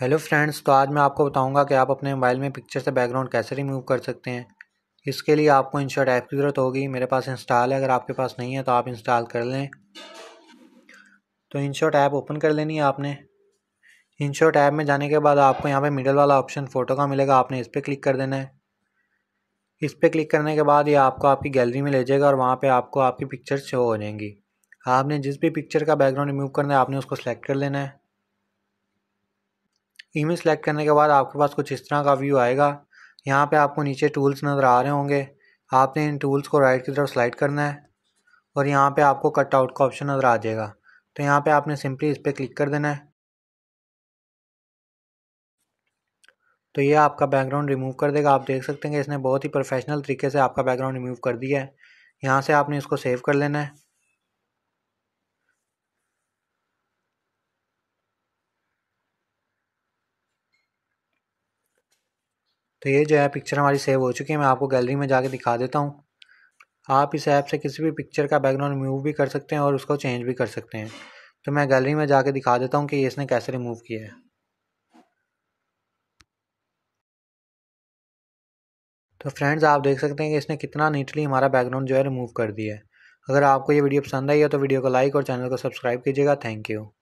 hello friends तो आज मैं आपको बताऊंगा कि आप अपने मोबाइल में पिक्चर से बैकग्राउंड कैसे रिमूव कर सकते हैं इसके लिए आपको इंशर्ट ऐप की ज़रूरत होगी मेरे पास इंस्टॉल है अगर आपके पास नहीं है तो आप इंस्टॉल कर लें तो इंशर्ट ऐप ओपन कर लेनी है आपने इंशर्ट ऐप में जाने के बाद आपको यहाँ पर मिडल वाला ऑप्शन फ़ोटो का मिलेगा आपने इस पर क्लिक कर देना है इस पर क्लिक करने के बाद ये आपको आपकी गैलरी में ले जाएगा और वहाँ पर आपको आपकी पिक्चर शो हो जाएंगी आपने जिस भी पिक्चर का बैकग्राउंड रिमूव करना है आपने उसको सेलेक्ट कर लेना है इमेज सेलेक्ट करने के बाद आपके पास कुछ इस तरह का व्यू आएगा यहाँ पे आपको नीचे टूल्स नज़र आ रहे होंगे आपने इन टूल्स को राइट की तरफ स्लाइड करना है और यहाँ पे आपको कट आउट का ऑप्शन नज़र आ जाएगा तो यहाँ पे आपने सिंपली इस पर क्लिक कर देना है तो ये आपका बैकग्राउंड रिमूव कर देगा आप देख सकते हैं कि इसने बहुत ही प्रोफेशनल तरीके से आपका बैकग्राउंड रिमूव कर दिया है यहाँ से आपने इसको सेव कर लेना है तो ये जो है पिक्चर हमारी सेव हो चुकी है मैं आपको गैलरी में जाके दिखा देता हूँ आप इस ऐप से किसी भी पिक्चर का बैकग्राउंड रिमूव भी कर सकते हैं और उसको चेंज भी कर सकते हैं तो मैं गैलरी में जाके दिखा देता हूँ कि इसने कैसे रिमूव किया है तो फ्रेंड्स आप देख सकते हैं कि इसने कितना नीटली हमारा बैकग्राउंड जो है रिमूव कर दिया है अगर आपको ये वीडियो पसंद आई है तो वीडियो को लाइक और चैनल को सब्सक्राइब कीजिएगा थैंक यू